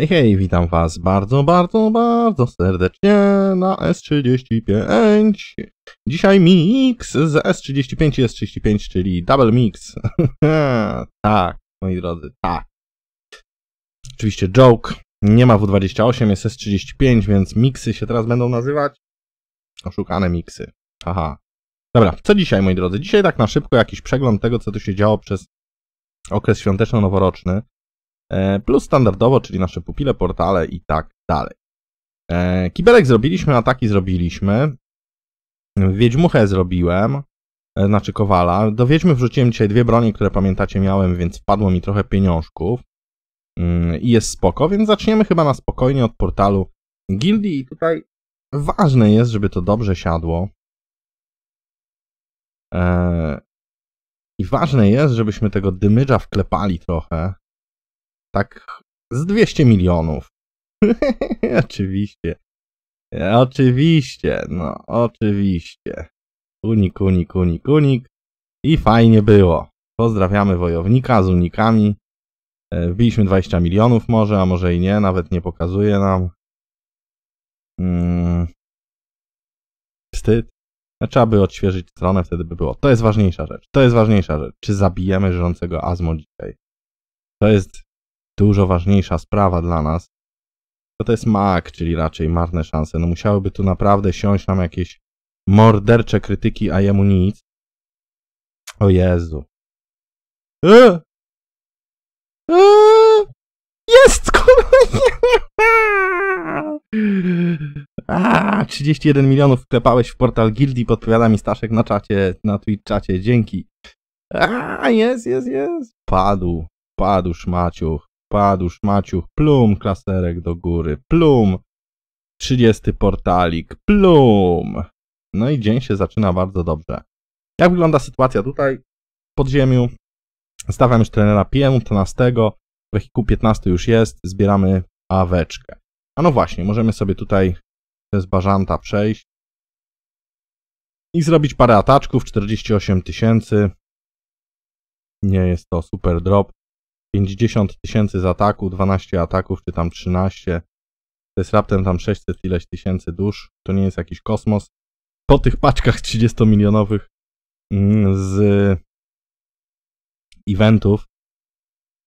Hej, hej, witam Was bardzo, bardzo, bardzo serdecznie na S35. Dzisiaj mix z S35 i S35, czyli double mix. tak, moi drodzy, tak. Oczywiście joke. Nie ma W28, jest S35, więc miksy się teraz będą nazywać. Oszukane miksy. Aha. Dobra, co dzisiaj, moi drodzy? Dzisiaj tak na szybko jakiś przegląd tego, co tu się działo przez okres świąteczno-noworoczny. E, plus standardowo, czyli nasze pupile, portale i tak dalej. E, kibelek zrobiliśmy, ataki zrobiliśmy. Wiedźmuchę zrobiłem, e, znaczy kowala. Do Wiedźmy wrzuciłem dzisiaj dwie broni, które pamiętacie miałem, więc wpadło mi trochę pieniążków. Mm, I jest spoko, więc zaczniemy chyba na spokojnie od portalu Gildi. I tutaj ważne jest, żeby to dobrze siadło. I ważne jest, żebyśmy tego dymydża wklepali trochę tak z 200 milionów. oczywiście. Oczywiście, no oczywiście. Unik, unik, unik, unik. I fajnie było. Pozdrawiamy wojownika z unikami. E, wbiliśmy 20 milionów może, a może i nie, nawet nie pokazuje nam. Hmm. Wstyd. No, trzeba by odświeżyć stronę, wtedy by było. To jest ważniejsza rzecz. To jest ważniejsza rzecz. Czy zabijemy żyjącego Azmo dzisiaj? To jest dużo ważniejsza sprawa dla nas. To to jest mak, czyli raczej marne szanse. No musiałyby tu naprawdę siąść nam jakieś mordercze krytyki, a jemu nic. O Jezu. E! E! Jest, A, 31 milionów wklepałeś w portal gildii, podpowiada mi Staszek na czacie, na Twitch czacie, dzięki. A, jest, jest, jest. Padł, padł szmaciuch padł szmaciuch, plum, klaserek do góry, plum, 30 portalik, plum. No i dzień się zaczyna bardzo dobrze. Jak wygląda sytuacja tutaj w podziemiu? Stawiam już trenera PM 12, wehikuł 15 już jest, zbieramy aweczkę. A no właśnie, możemy sobie tutaj przez Bażanta przejść i zrobić parę ataczków, 48 tysięcy. Nie jest to super drop. 50 tysięcy z ataku, 12 ataków, czy tam 13. To jest raptem tam 600 ileś tysięcy dusz. To nie jest jakiś kosmos. Po tych paczkach 30-milionowych mm, z eventów,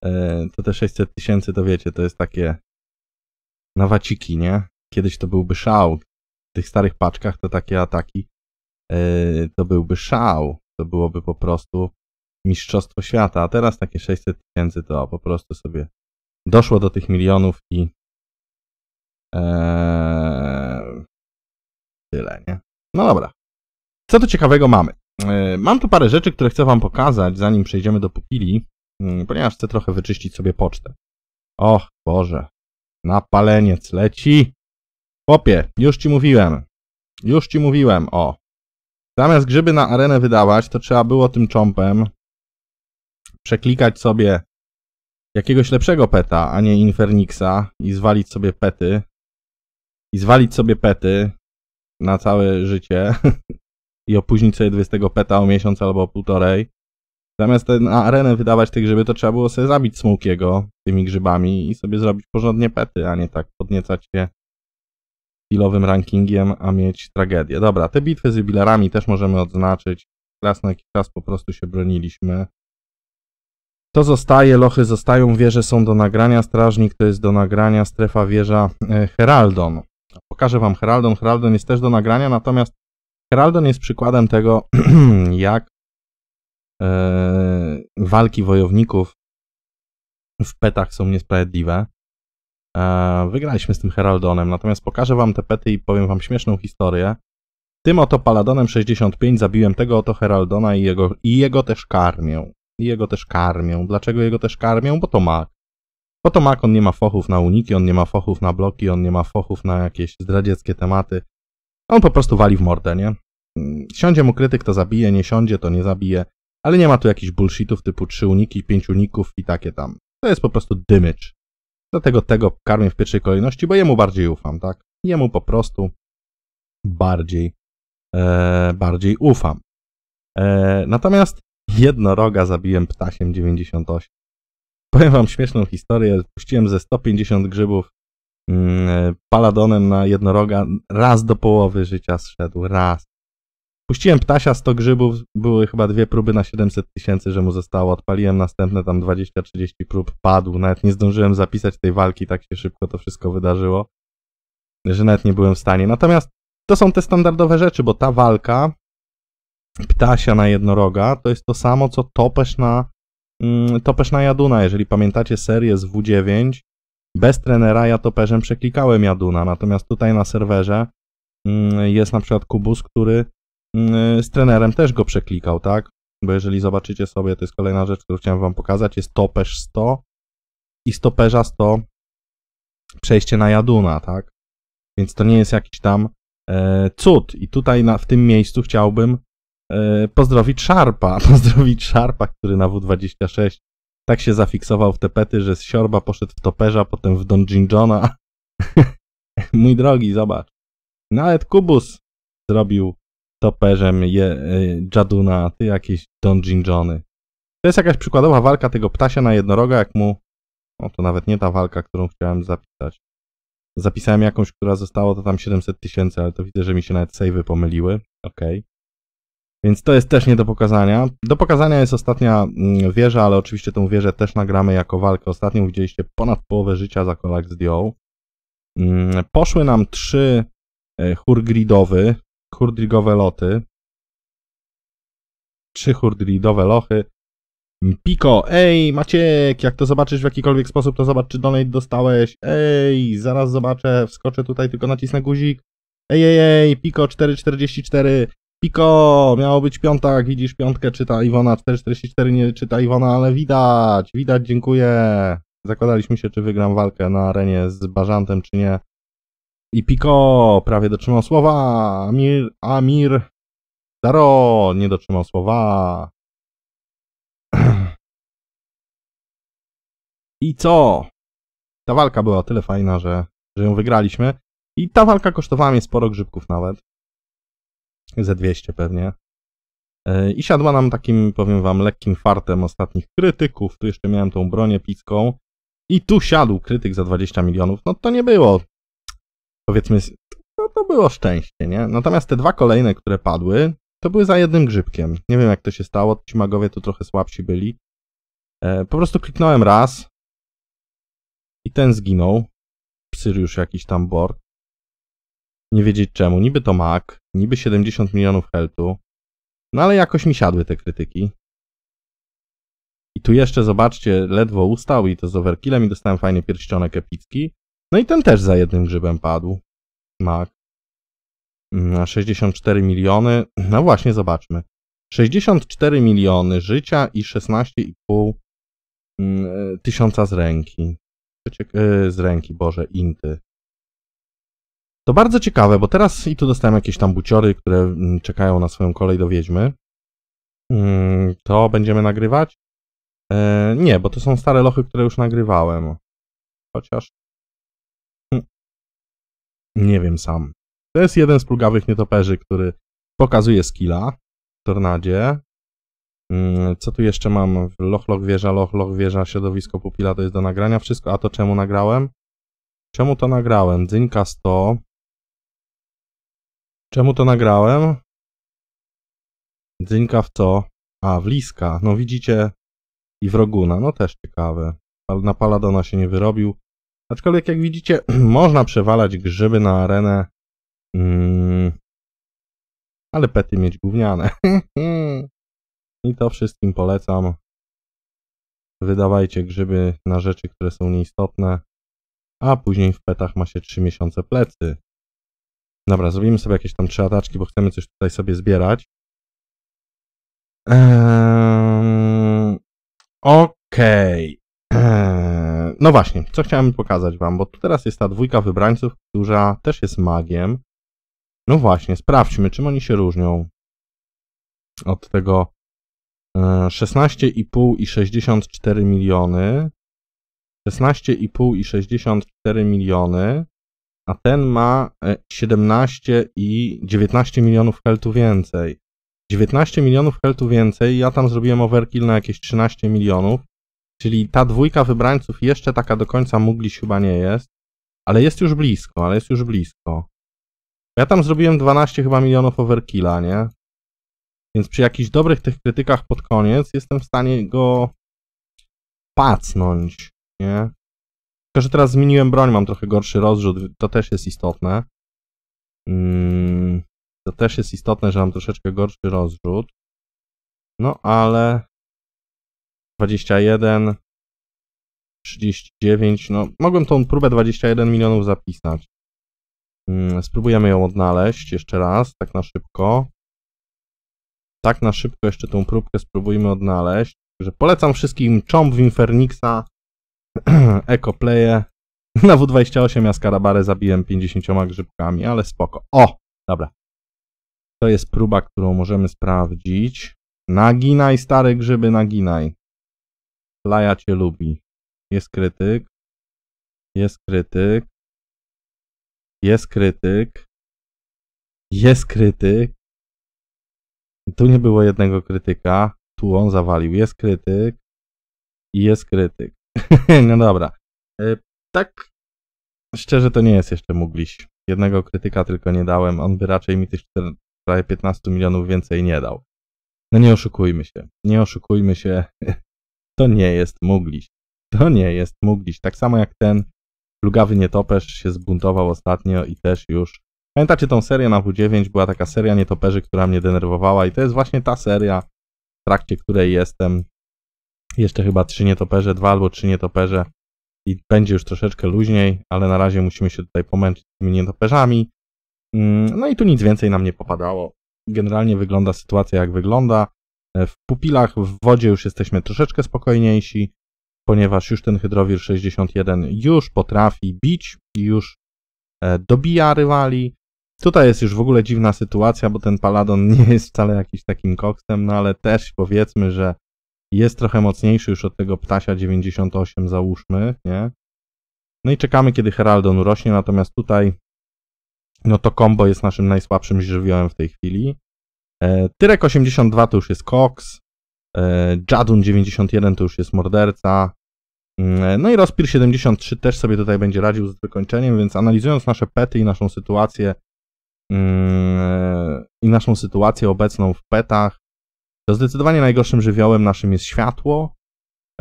e, to te 600 tysięcy, to wiecie, to jest takie nawaciki, nie? Kiedyś to byłby szał. W tych starych paczkach to takie ataki e, to byłby szał. To byłoby po prostu mistrzostwo świata, a teraz takie 600 tysięcy to po prostu sobie doszło do tych milionów i eee, tyle, nie? No dobra. Co tu ciekawego mamy? Eee, mam tu parę rzeczy, które chcę wam pokazać, zanim przejdziemy do pupili, mm, ponieważ chcę trochę wyczyścić sobie pocztę. Och, Boże. Napaleniec leci. Popie, już ci mówiłem. Już ci mówiłem, o. Zamiast grzyby na arenę wydawać, to trzeba było tym czompem przeklikać sobie jakiegoś lepszego peta, a nie Infernixa i zwalić sobie pety i zwalić sobie pety na całe życie i opóźnić sobie 20 peta o miesiąc albo o półtorej. Zamiast na arenę wydawać tych tak, grzyby, to trzeba było sobie zabić Smokiego tymi grzybami i sobie zrobić porządnie pety, a nie tak podniecać się chwilowym rankingiem, a mieć tragedię. Dobra, te bitwy z jubilerami też możemy odznaczyć. Raz na jakiś czas po prostu się broniliśmy. To zostaje, lochy zostają, wieże są do nagrania, strażnik to jest do nagrania, strefa wieża e, Heraldon. Pokażę wam Heraldon, Heraldon jest też do nagrania, natomiast Heraldon jest przykładem tego, jak e, walki wojowników w petach są niesprawiedliwe. E, wygraliśmy z tym Heraldonem, natomiast pokażę wam te pety i powiem wam śmieszną historię. Tym oto Paladonem 65 zabiłem tego oto Heraldona i jego, i jego też karmię i jego też karmią. Dlaczego jego też karmią? Bo to mak. Bo to mak, on nie ma fochów na uniki, on nie ma fochów na bloki, on nie ma fochów na jakieś zdradzieckie tematy. On po prostu wali w mordę, nie? Siądzie mu krytyk, to zabije, nie siądzie, to nie zabije. Ale nie ma tu jakichś bullshitów typu 3 uniki, 5 uników i takie tam. To jest po prostu dymycz. Dlatego tego karmię w pierwszej kolejności, bo jemu bardziej ufam, tak? Jemu po prostu bardziej, e, bardziej ufam. E, natomiast Jednoroga zabiłem ptasiem 98. Powiem wam śmieszną historię. Puściłem ze 150 grzybów mm, e, paladonem na jednoroga. Raz do połowy życia zszedł. Raz. Puściłem ptasia 100 grzybów. Były chyba dwie próby na 700 tysięcy, że mu zostało. Odpaliłem następne tam 20-30 prób. Padł. Nawet nie zdążyłem zapisać tej walki. Tak się szybko to wszystko wydarzyło, że nawet nie byłem w stanie. Natomiast to są te standardowe rzeczy, bo ta walka ptasia na jednoroga, to jest to samo co topesz na, mm, topesz na Jaduna. Jeżeli pamiętacie serię z W9, bez trenera ja toperzem przeklikałem Jaduna, natomiast tutaj na serwerze mm, jest na przykład Kubus, który mm, z trenerem też go przeklikał, tak? Bo jeżeli zobaczycie sobie, to jest kolejna rzecz, którą chciałem wam pokazać, jest topesz 100 i stoperza 100 przejście na Jaduna, tak? Więc to nie jest jakiś tam e, cud. I tutaj na, w tym miejscu chciałbym E, pozdrowić Szarpa, pozdrowić Szarpa, który na W26 tak się zafiksował w te pety, że z Siorba poszedł w Toperza, potem w Don Johna. Mój drogi, zobacz. Nawet no, Kubus zrobił toperzem je, e, Jaduna, ty jakieś Don Johny. To jest jakaś przykładowa walka tego ptasia na jednoroga, jak mu... No to nawet nie ta walka, którą chciałem zapisać. Zapisałem jakąś, która została to tam 700 tysięcy, ale to widzę, że mi się nawet savey pomyliły. Okej. Okay. Więc to jest też nie do pokazania. Do pokazania jest ostatnia mm, wieża, ale oczywiście tą wieżę też nagramy jako walkę. Ostatnią widzieliście ponad połowę życia za kolak zdjął. Mm, poszły nam trzy e, hurgridowy, hurdrigowe loty. Trzy hurdridowe lochy. Piko, ej Maciek, jak to zobaczysz w jakikolwiek sposób, to zobacz czy donate dostałeś. Ej, zaraz zobaczę, wskoczę tutaj, tylko nacisnę guzik. Ej, ej, ej, Piko 444. Piko, miało być piątek, widzisz piątkę, czyta Iwona, 444 nie czyta Iwona, ale widać, widać, dziękuję. Zakładaliśmy się, czy wygram walkę na arenie z Bażantem, czy nie. I Piko prawie dotrzymał słowa, Amir, Amir, Daro nie dotrzymał słowa. I co? Ta walka była tyle fajna, że, że ją wygraliśmy. I ta walka kosztowała mnie sporo grzybków nawet ze 200 pewnie. E, I siadła nam takim, powiem wam, lekkim fartem ostatnich krytyków. Tu jeszcze miałem tą bronię picką. I tu siadł krytyk za 20 milionów. No to nie było, powiedzmy, no to było szczęście, nie? Natomiast te dwa kolejne, które padły, to były za jednym grzybkiem. Nie wiem, jak to się stało. Ci magowie tu trochę słabsi byli. E, po prostu kliknąłem raz i ten zginął. Psyriusz jakiś tam Borg nie wiedzieć czemu. Niby to Mac, niby 70 milionów heltu, no ale jakoś mi siadły te krytyki. I tu jeszcze zobaczcie, ledwo ustał i to z overkillem i dostałem fajny pierścionek epicki. No i ten też za jednym grzybem padł. Mac. Na 64 miliony. No właśnie, zobaczmy. 64 miliony życia i 16,5 mm, e, tysiąca z ręki. E, z ręki, Boże, inty. To bardzo ciekawe, bo teraz i tu dostałem jakieś tam buciory, które mm, czekają na swoją kolej do Wiedźmy. Mm, to będziemy nagrywać? E, nie, bo to są stare lochy, które już nagrywałem. Chociaż... Hm. Nie wiem sam. To jest jeden z plugawych nietoperzy, który pokazuje skilla w tornadzie. Mm, co tu jeszcze mam? Loch, loch, wieża, loch, loch, wieża, środowisko, pupila, to jest do nagrania wszystko. A to czemu nagrałem? Czemu to nagrałem? Dzinka 100, Czemu to nagrałem? Dzinka w co? A, Wliska. No widzicie. I Wroguna. No też ciekawe. Na Paladona się nie wyrobił. Aczkolwiek jak widzicie, można przewalać grzyby na arenę. Mm, ale pety mieć gówniane. I to wszystkim polecam. Wydawajcie grzyby na rzeczy, które są nieistotne. A później w petach ma się 3 miesiące plecy. Dobra, zrobimy sobie jakieś tam trzy ataczki, bo chcemy coś tutaj sobie zbierać. Eee, Okej. Okay. Eee, no właśnie, co chciałem pokazać wam, bo tu teraz jest ta dwójka wybrańców, która też jest magiem. No właśnie, sprawdźmy, czym oni się różnią od tego e, 16,5 i 64 miliony. 16,5 i 64 miliony a ten ma 17 e, i 19 milionów heltu więcej. 19 milionów heltu więcej, ja tam zrobiłem overkill na jakieś 13 milionów, czyli ta dwójka wybrańców jeszcze taka do końca Muglis chyba nie jest, ale jest już blisko, ale jest już blisko. Ja tam zrobiłem 12 chyba milionów overkilla, nie? Więc przy jakichś dobrych tych krytykach pod koniec jestem w stanie go pacnąć, nie? Tylko, że teraz zmieniłem broń, mam trochę gorszy rozrzut, to też jest istotne. Mm, to też jest istotne, że mam troszeczkę gorszy rozrzut. No ale 21, 39, no mogłem tą próbę 21 milionów zapisać. Mm, spróbujemy ją odnaleźć jeszcze raz, tak na szybko. Tak na szybko jeszcze tą próbkę spróbujmy odnaleźć. Że polecam wszystkim Chomp w Infernixa playe Na W28 ja Skarabarę zabiłem 50 grzybkami, ale spoko. O! Dobra. To jest próba, którą możemy sprawdzić. Naginaj stare grzyby, naginaj. Laja cię lubi. Jest krytyk. Jest krytyk. Jest krytyk. Jest krytyk. Tu nie było jednego krytyka. Tu on zawalił. Jest krytyk. jest krytyk. no dobra. E, tak szczerze to nie jest jeszcze Mugliś. Jednego krytyka tylko nie dałem, on by raczej mi tych 4, prawie 15 milionów więcej nie dał. No nie oszukujmy się, nie oszukujmy się, to nie jest Mugliś. To nie jest Mugliś. Tak samo jak ten plugawy nietoperz się zbuntował ostatnio i też już. Pamiętacie tą serię na W9? Była taka seria nietoperzy, która mnie denerwowała i to jest właśnie ta seria, w trakcie której jestem. Jeszcze chyba trzy nietoperze, dwa albo trzy nietoperze i będzie już troszeczkę luźniej, ale na razie musimy się tutaj pomęczyć z tymi nietoperzami. Mm, no i tu nic więcej nam nie popadało. Generalnie wygląda sytuacja jak wygląda. E, w pupilach, w wodzie już jesteśmy troszeczkę spokojniejsi, ponieważ już ten hydrowir 61 już potrafi bić, już e, dobija rywali. Tutaj jest już w ogóle dziwna sytuacja, bo ten Paladon nie jest wcale jakimś takim koksem, no ale też powiedzmy, że jest trochę mocniejszy już od tego ptasia 98 załóżmy, nie? No i czekamy, kiedy Heraldon rośnie, natomiast tutaj no to combo jest naszym najsłabszym żywiołem w tej chwili. E, Tyrek 82 to już jest Cox, e, Jadun 91 to już jest Morderca, mm, e, no i Rozpir 73 też sobie tutaj będzie radził z wykończeniem, więc analizując nasze pety i naszą sytuację mm, e, i naszą sytuację obecną w petach, to zdecydowanie najgorszym żywiołem naszym jest światło,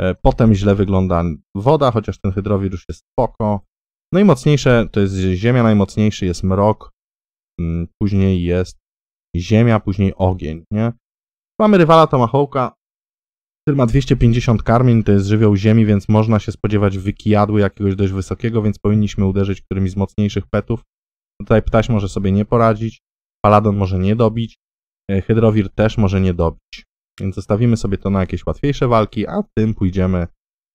e, potem źle wygląda woda, chociaż ten hydrowir już jest spoko. No i mocniejsze to jest ziemia, najmocniejszy jest mrok, mm, później jest ziemia, później ogień, nie? Mamy rywala Tomahawka, który ma 250 karmin, to jest żywioł ziemi, więc można się spodziewać wykijadły jakiegoś dość wysokiego, więc powinniśmy uderzyć którymś z mocniejszych petów. No tutaj ptaś może sobie nie poradzić, paladon może nie dobić, E, Hydrowir też może nie dobić. Więc zostawimy sobie to na jakieś łatwiejsze walki, a tym pójdziemy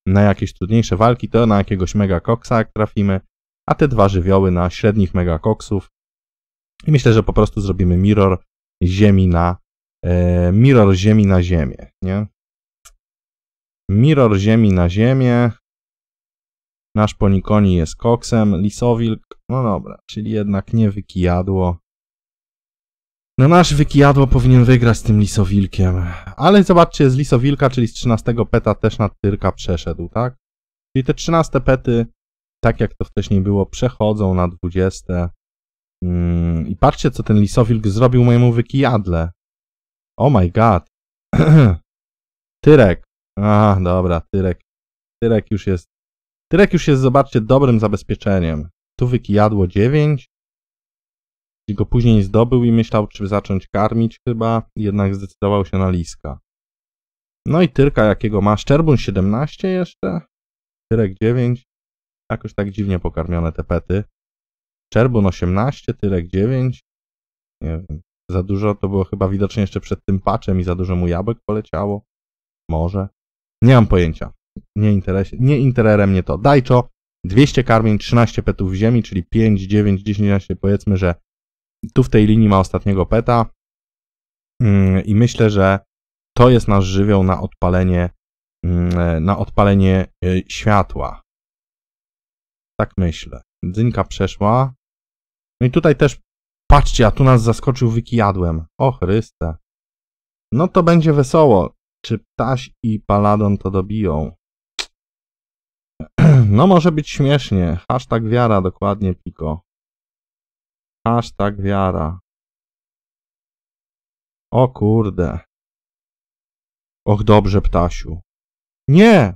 na jakieś trudniejsze walki, to na jakiegoś megakoksa jak trafimy, a te dwa żywioły na średnich megakoksów. I myślę, że po prostu zrobimy mirror ziemi na e, mirror ziemi na ziemię, nie? Mirror ziemi na ziemię. Nasz ponikoni jest koksem, lisowilk, no dobra, czyli jednak nie wykijadło. No nasz wykijadło powinien wygrać z tym lisowilkiem. Ale zobaczcie, z lisowilka, czyli z 13 peta też na tyrka przeszedł, tak? Czyli te 13 pety, tak jak to wcześniej było, przechodzą na 20. Mm, I patrzcie, co ten lisowilk zrobił mojemu wykijadle. Oh my god. tyrek. A, dobra, Tyrek. Tyrek już jest... Tyrek już jest, zobaczcie, dobrym zabezpieczeniem. Tu wykijadło 9 go później zdobył i myślał, czy zacząć karmić chyba, jednak zdecydował się na liska. No i Tyrka jakiego ma? Szczerbun 17 jeszcze? Tyrek 9? Jakoś tak dziwnie pokarmione te pety. Szczerbun 18, Tyrek 9. Nie wiem. Za dużo to było chyba widocznie jeszcze przed tym paczem i za dużo mu jabłek poleciało. Może. Nie mam pojęcia. Nie, interes, nie interere mnie to. Dajczo, 200 karmień, 13 petów w ziemi, czyli 5, 9, 10, 11, powiedzmy, że tu w tej linii ma ostatniego peta mm, i myślę, że to jest nasz żywioł na odpalenie, mm, e, na odpalenie e, światła. Tak myślę. Dynka przeszła. No i tutaj też, patrzcie, a tu nas zaskoczył wykijadłem. O Chryste. No to będzie wesoło. Czy Ptaś i Paladon to dobiją? No może być śmiesznie. Hashtag wiara, dokładnie, Piko. Tak wiara. O kurde. Och dobrze, ptasiu. Nie!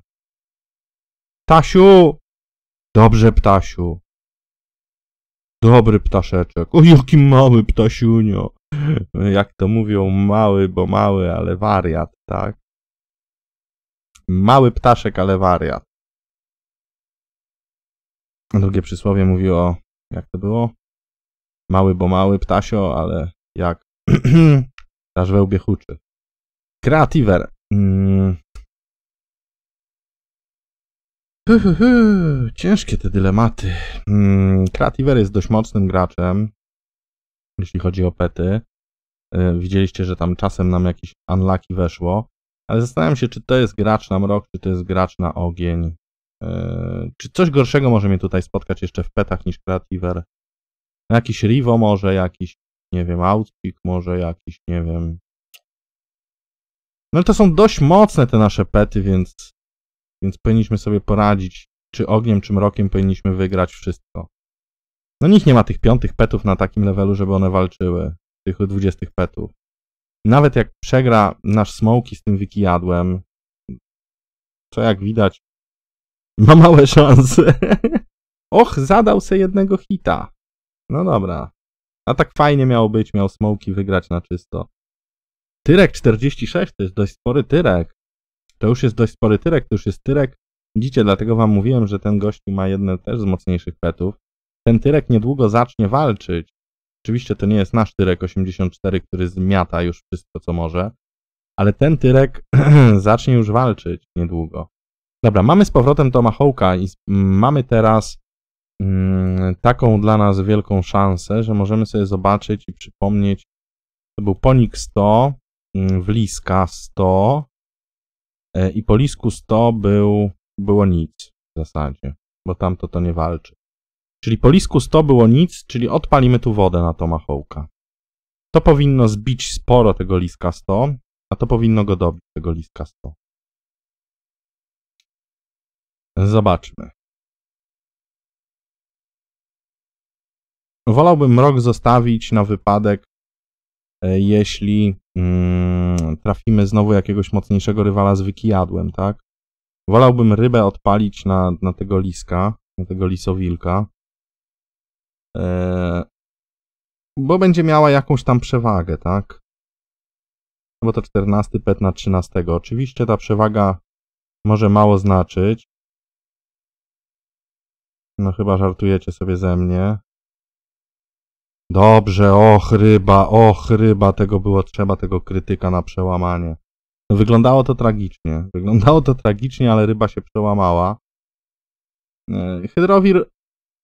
Ptasiu! Dobrze, ptasiu. Dobry ptaszeczek. O, jaki mały ptasiunio. Jak to mówią, mały, bo mały, ale wariat, tak? Mały ptaszek, ale wariat. Drugie przysłowie mówi o... Jak to było? Mały bo mały ptasio, ale jak we wełbie huczy. Kreativer. Mm. Ciężkie te dylematy. Kreativer mm, jest dość mocnym graczem, jeśli chodzi o pety. Y, widzieliście, że tam czasem nam jakieś unlucky weszło, ale zastanawiam się, czy to jest gracz na mrok, czy to jest gracz na ogień. Y, czy coś gorszego może mnie tutaj spotkać jeszcze w petach niż Creativer? jakiś Rivo może, jakiś, nie wiem, outpick może, jakiś, nie wiem. No ale to są dość mocne te nasze pety, więc, więc powinniśmy sobie poradzić, czy ogniem, czy mrokiem powinniśmy wygrać wszystko. No nikt nie ma tych piątych petów na takim levelu, żeby one walczyły, tych dwudziestych petów. Nawet jak przegra nasz Smoki z tym wikijadłem, co jak widać, ma małe szanse. Och, zadał se jednego hita. No dobra. A tak fajnie miał być, miał Smoki wygrać na czysto. Tyrek 46 to jest dość spory tyrek. To już jest dość spory tyrek, to już jest tyrek. Widzicie, dlatego wam mówiłem, że ten gość ma jedne też z mocniejszych petów. Ten tyrek niedługo zacznie walczyć. Oczywiście to nie jest nasz tyrek 84, który zmiata już wszystko, co może. Ale ten tyrek zacznie już walczyć niedługo. Dobra, mamy z powrotem Tomahawka i mamy teraz Mm, taką dla nas wielką szansę, że możemy sobie zobaczyć i przypomnieć, to był Ponik 100, mm, Wliska 100 e, i po Lisku 100 był, było nic w zasadzie, bo tamto to nie walczy. Czyli po Lisku 100 było nic, czyli odpalimy tu wodę na Tomahołka. To powinno zbić sporo tego Liska 100, a to powinno go dobić, tego Liska 100. Zobaczmy. Wolałbym rok zostawić na wypadek, e, jeśli mm, trafimy znowu jakiegoś mocniejszego rywala z wykijadłem, tak? Wolałbym rybę odpalić na, na tego liska, na tego lisowilka, e, bo będzie miała jakąś tam przewagę, tak? No bo to 14 pet na 13. Oczywiście ta przewaga może mało znaczyć. No chyba żartujecie sobie ze mnie. Dobrze, och ryba, och ryba, tego było trzeba, tego krytyka na przełamanie. No, wyglądało to tragicznie. Wyglądało to tragicznie, ale ryba się przełamała. E, Hydrowir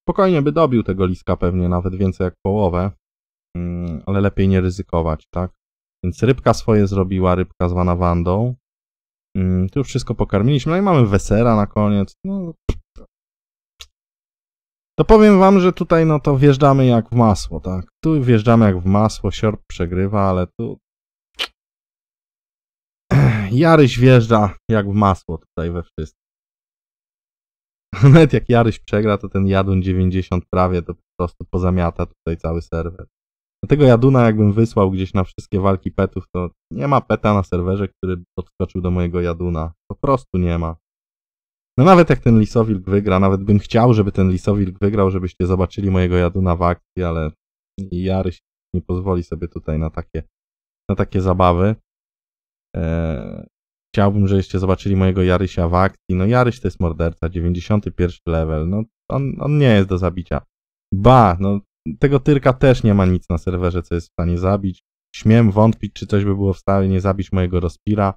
spokojnie by dobił tego liska pewnie nawet więcej jak połowę, mm, ale lepiej nie ryzykować, tak? Więc rybka swoje zrobiła, rybka zwana Wandą. Mm, tu już wszystko pokarmiliśmy, no i mamy Wesera na koniec. No, to powiem wam, że tutaj no to wjeżdżamy jak w masło, tak? Tu wjeżdżamy jak w masło, Siorp przegrywa, ale tu... Jaryś wjeżdża jak w masło tutaj we wszystkim. Nawet jak Jaryś przegra, to ten Jadun 90 prawie to po prostu pozamiata tutaj cały serwer. Dlatego Jaduna jakbym wysłał gdzieś na wszystkie walki petów, to nie ma peta na serwerze, który podskoczył do mojego Jaduna. Po prostu nie ma. No nawet jak ten Lisowilk wygra, nawet bym chciał, żeby ten Lisowilk wygrał, żebyście zobaczyli mojego jaduna w akcji, ale Jaryś nie pozwoli sobie tutaj na takie, na takie zabawy. Eee, chciałbym, żebyście zobaczyli mojego Jarysia w akcji. No Jaryś to jest morderca, 91 level. No on, on nie jest do zabicia. Ba, no tego Tyrka też nie ma nic na serwerze, co jest w stanie zabić. Śmiem wątpić, czy coś by było w stanie zabić mojego Rozpira.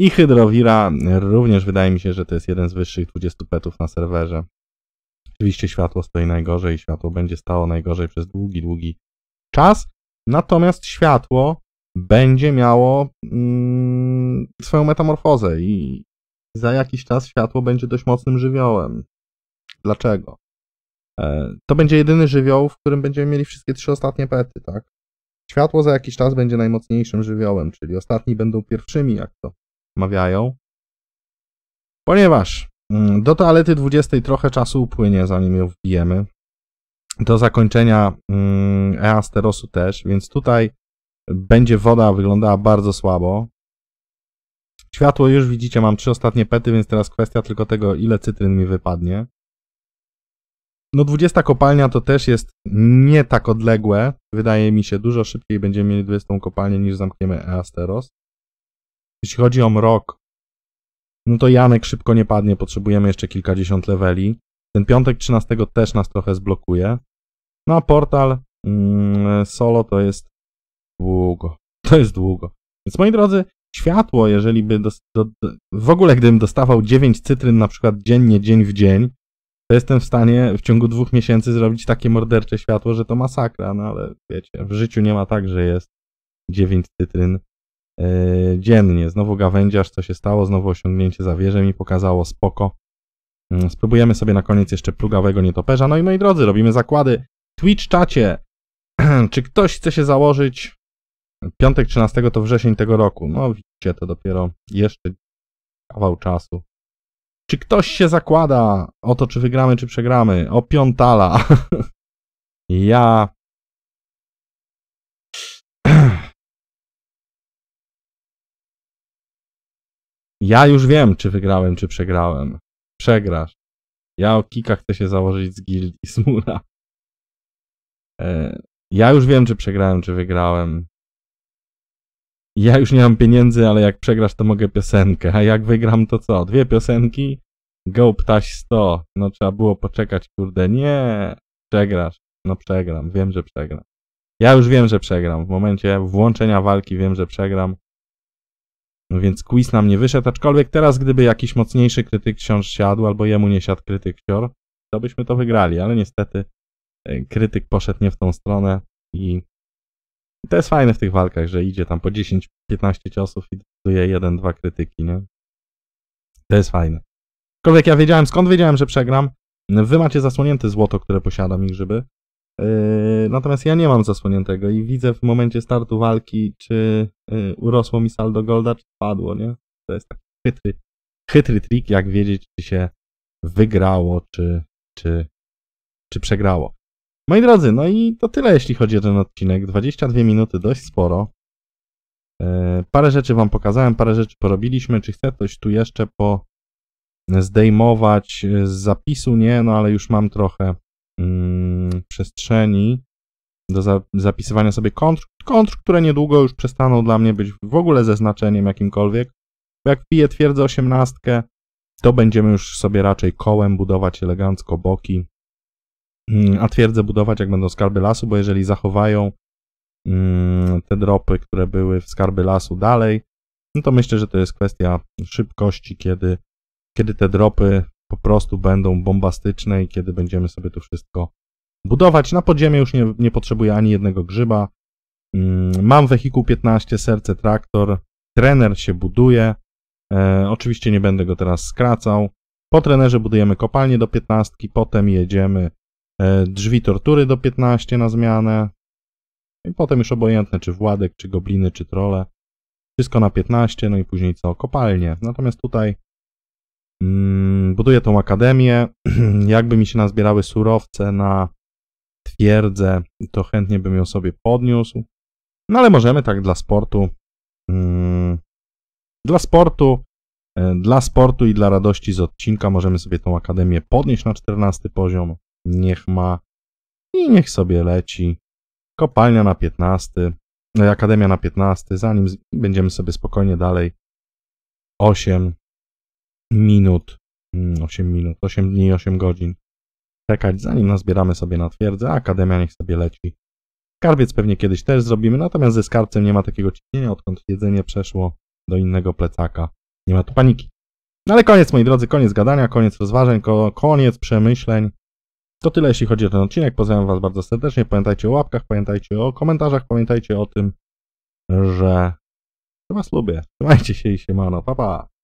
I Hydrowira również wydaje mi się, że to jest jeden z wyższych 20 petów na serwerze. Oczywiście światło stoi najgorzej i światło będzie stało najgorzej przez długi, długi czas. Natomiast światło będzie miało mm, swoją metamorfozę i za jakiś czas światło będzie dość mocnym żywiołem. Dlaczego? E, to będzie jedyny żywioł, w którym będziemy mieli wszystkie trzy ostatnie pety, tak? Światło za jakiś czas będzie najmocniejszym żywiołem, czyli ostatni będą pierwszymi, jak to mawiają. Ponieważ mm, do toalety 20 trochę czasu upłynie, zanim ją wbijemy. Do zakończenia mm, Easterosu też, więc tutaj będzie woda wyglądała bardzo słabo. Światło już widzicie, mam trzy ostatnie pety, więc teraz kwestia tylko tego, ile cytryn mi wypadnie. No 20 kopalnia to też jest nie tak odległe. Wydaje mi się, dużo szybciej będziemy mieli 20 kopalnię niż zamkniemy Easteros. Jeśli chodzi o mrok, no to Janek szybko nie padnie, potrzebujemy jeszcze kilkadziesiąt leveli. Ten piątek 13 też nas trochę zblokuje. No a portal mm, solo to jest długo. To jest długo. Więc moi drodzy, światło, jeżeli by do, do, w ogóle gdybym dostawał 9 cytryn na przykład dziennie, dzień w dzień, to jestem w stanie w ciągu dwóch miesięcy zrobić takie mordercze światło, że to masakra, no ale wiecie, w życiu nie ma tak, że jest 9 cytryn Yy, dziennie. Znowu gawędziarz, co się stało, znowu osiągnięcie zawierze mi pokazało, spoko. Mm, spróbujemy sobie na koniec jeszcze plugawego nietoperza. No i moi drodzy, robimy zakłady. Twitch czacie, czy ktoś chce się założyć? Piątek 13 to wrzesień tego roku. No widzicie, to dopiero jeszcze kawał czasu. Czy ktoś się zakłada o to, czy wygramy, czy przegramy? O piątala. ja Ja już wiem, czy wygrałem, czy przegrałem. Przegrasz. Ja o kika chcę się założyć z gildii Smura. E, ja już wiem, czy przegrałem, czy wygrałem. Ja już nie mam pieniędzy, ale jak przegrasz, to mogę piosenkę. A jak wygram, to co? Dwie piosenki? Go ptaś 100. No trzeba było poczekać, kurde. Nie. Przegrasz. No przegram. Wiem, że przegram. Ja już wiem, że przegram. W momencie włączenia walki wiem, że przegram. No więc quiz nam nie wyszedł, aczkolwiek teraz gdyby jakiś mocniejszy krytyk książ siadł, albo jemu nie siadł krytyk cior, to byśmy to wygrali, ale niestety e, krytyk poszedł nie w tą stronę i to jest fajne w tych walkach, że idzie tam po 10-15 ciosów i decyduje 1-2 krytyki, nie? To jest fajne. Aczkolwiek ja wiedziałem, skąd wiedziałem, że przegram. Wy macie zasłonięte złoto, które posiadam i grzyby. Yy, natomiast ja nie mam zasłoniętego i widzę w momencie startu walki, czy Y, urosło mi saldo golda, czy spadło, nie? To jest taki chytry, chytry trik, jak wiedzieć, czy się wygrało, czy, czy, czy przegrało. Moi drodzy, no i to tyle, jeśli chodzi o ten odcinek. 22 minuty, dość sporo. Y, parę rzeczy wam pokazałem, parę rzeczy porobiliśmy. Czy chcę coś tu jeszcze po zdejmować y, z zapisu? Nie, no ale już mam trochę mm, przestrzeni do za zapisywania sobie kontr, kontr, które niedługo już przestaną dla mnie być w ogóle ze znaczeniem jakimkolwiek, bo jak piję twierdzę osiemnastkę, to będziemy już sobie raczej kołem budować elegancko boki, mm, a twierdzę budować jak będą skarby lasu, bo jeżeli zachowają mm, te dropy, które były w skarby lasu dalej, no to myślę, że to jest kwestia szybkości, kiedy, kiedy te dropy po prostu będą bombastyczne i kiedy będziemy sobie to wszystko budować. Na podziemie już nie, nie potrzebuję ani jednego grzyba. Mm, mam wehikuł 15, serce, traktor. Trener się buduje. E, oczywiście nie będę go teraz skracał. Po trenerze budujemy kopalnię do 15, potem jedziemy e, drzwi tortury do 15 na zmianę. I potem już obojętne, czy Władek, czy Gobliny, czy Trole. Wszystko na 15, no i później co? Kopalnie. Natomiast tutaj mm, buduję tą akademię. Jakby mi się nazbierały surowce na twierdzę, to chętnie bym ją sobie podniósł. No ale możemy tak dla sportu. Mm, dla sportu, e, dla sportu i dla radości z odcinka możemy sobie tą akademię podnieść na 14 poziom. Niech ma i niech sobie leci. Kopalnia na 15, e, akademia na 15, zanim będziemy sobie spokojnie dalej 8 minut, 8 mm, minut, 8 dni, 8 godzin czekać, zanim nazbieramy sobie na twierdzę, Akademia niech sobie leci. Skarbiec pewnie kiedyś też zrobimy, natomiast ze skarbcem nie ma takiego ciśnienia, odkąd jedzenie przeszło do innego plecaka. Nie ma tu paniki. No ale koniec, moi drodzy, koniec gadania, koniec rozważań, koniec przemyśleń. To tyle, jeśli chodzi o ten odcinek. Pozdrawiam Was bardzo serdecznie. Pamiętajcie o łapkach, pamiętajcie o komentarzach, pamiętajcie o tym, że, że Was lubię. Trzymajcie się i siemano. Pa, pa.